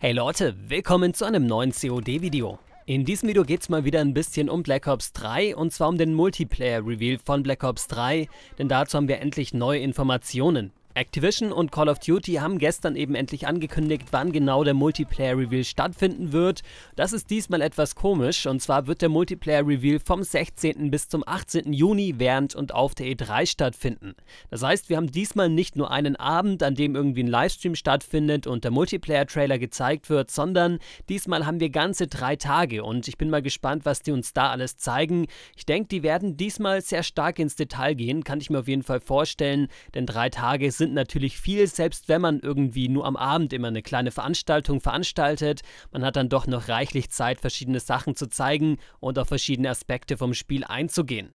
Hey Leute, willkommen zu einem neuen COD-Video. In diesem Video geht's mal wieder ein bisschen um Black Ops 3 und zwar um den Multiplayer-Reveal von Black Ops 3, denn dazu haben wir endlich neue Informationen. Activision und Call of Duty haben gestern eben endlich angekündigt, wann genau der Multiplayer-Reveal stattfinden wird. Das ist diesmal etwas komisch und zwar wird der Multiplayer-Reveal vom 16. bis zum 18. Juni während und auf der E3 stattfinden. Das heißt, wir haben diesmal nicht nur einen Abend, an dem irgendwie ein Livestream stattfindet und der Multiplayer-Trailer gezeigt wird, sondern diesmal haben wir ganze drei Tage und ich bin mal gespannt, was die uns da alles zeigen. Ich denke, die werden diesmal sehr stark ins Detail gehen, kann ich mir auf jeden Fall vorstellen, denn drei Tage sind sind natürlich viel, selbst wenn man irgendwie nur am Abend immer eine kleine Veranstaltung veranstaltet. Man hat dann doch noch reichlich Zeit, verschiedene Sachen zu zeigen und auf verschiedene Aspekte vom Spiel einzugehen.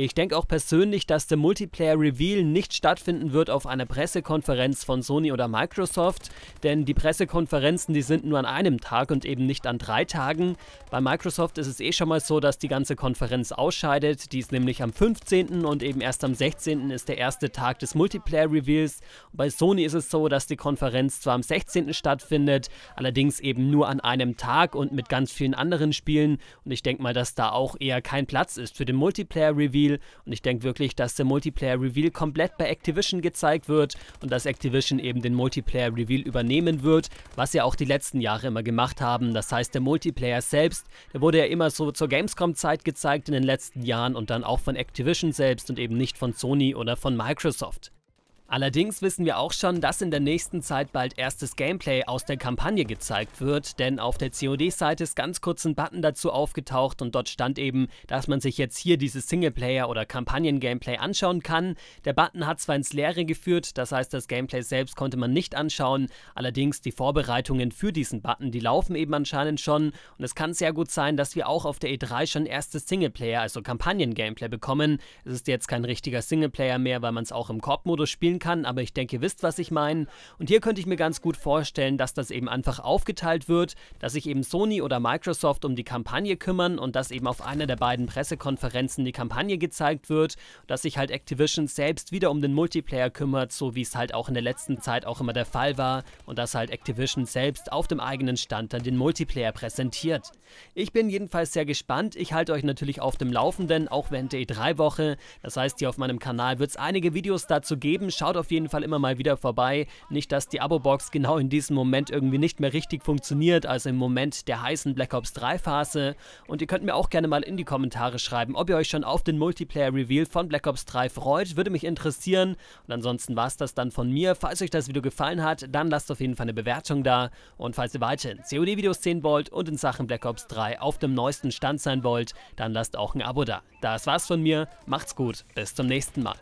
Ich denke auch persönlich, dass der Multiplayer-Reveal nicht stattfinden wird auf einer Pressekonferenz von Sony oder Microsoft, denn die Pressekonferenzen, die sind nur an einem Tag und eben nicht an drei Tagen. Bei Microsoft ist es eh schon mal so, dass die ganze Konferenz ausscheidet, die ist nämlich am 15. und eben erst am 16. ist der erste Tag des Multiplayer-Reveals. Bei Sony ist es so, dass die Konferenz zwar am 16. stattfindet, allerdings eben nur an einem Tag und mit ganz vielen anderen Spielen und ich denke mal, dass da auch eher kein Platz ist für den Multiplayer-Reveal. Spiel und ich denke wirklich, dass der Multiplayer-Reveal komplett bei Activision gezeigt wird und dass Activision eben den Multiplayer-Reveal übernehmen wird, was sie auch die letzten Jahre immer gemacht haben. Das heißt, der Multiplayer selbst, der wurde ja immer so zur Gamescom-Zeit gezeigt in den letzten Jahren und dann auch von Activision selbst und eben nicht von Sony oder von Microsoft. Allerdings wissen wir auch schon, dass in der nächsten Zeit bald erstes Gameplay aus der Kampagne gezeigt wird, denn auf der COD-Seite ist ganz kurz ein Button dazu aufgetaucht und dort stand eben, dass man sich jetzt hier dieses Singleplayer- oder Kampagnen-Gameplay anschauen kann. Der Button hat zwar ins Leere geführt, das heißt, das Gameplay selbst konnte man nicht anschauen, allerdings die Vorbereitungen für diesen Button, die laufen eben anscheinend schon und es kann sehr gut sein, dass wir auch auf der E3 schon erstes Singleplayer, also Kampagnen-Gameplay bekommen. Es ist jetzt kein richtiger Singleplayer mehr, weil man es auch im Korbmodus modus spielen spielen kann, aber ich denke, ihr wisst, was ich meine. Und hier könnte ich mir ganz gut vorstellen, dass das eben einfach aufgeteilt wird, dass sich eben Sony oder Microsoft um die Kampagne kümmern und dass eben auf einer der beiden Pressekonferenzen die Kampagne gezeigt wird, dass sich halt Activision selbst wieder um den Multiplayer kümmert, so wie es halt auch in der letzten Zeit auch immer der Fall war und dass halt Activision selbst auf dem eigenen Stand dann den Multiplayer präsentiert. Ich bin jedenfalls sehr gespannt, ich halte euch natürlich auf dem Laufenden, auch während der E3-Woche. Das heißt, hier auf meinem Kanal wird es einige Videos dazu geben, schaut Schaut auf jeden Fall immer mal wieder vorbei. Nicht, dass die Abo-Box genau in diesem Moment irgendwie nicht mehr richtig funktioniert, also im Moment der heißen Black Ops 3 Phase. Und ihr könnt mir auch gerne mal in die Kommentare schreiben, ob ihr euch schon auf den Multiplayer-Reveal von Black Ops 3 freut. Würde mich interessieren. Und ansonsten war es das dann von mir. Falls euch das Video gefallen hat, dann lasst auf jeden Fall eine Bewertung da. Und falls ihr weiterhin COD-Videos sehen wollt und in Sachen Black Ops 3 auf dem neuesten Stand sein wollt, dann lasst auch ein Abo da. Das war's von mir. Macht's gut. Bis zum nächsten Mal.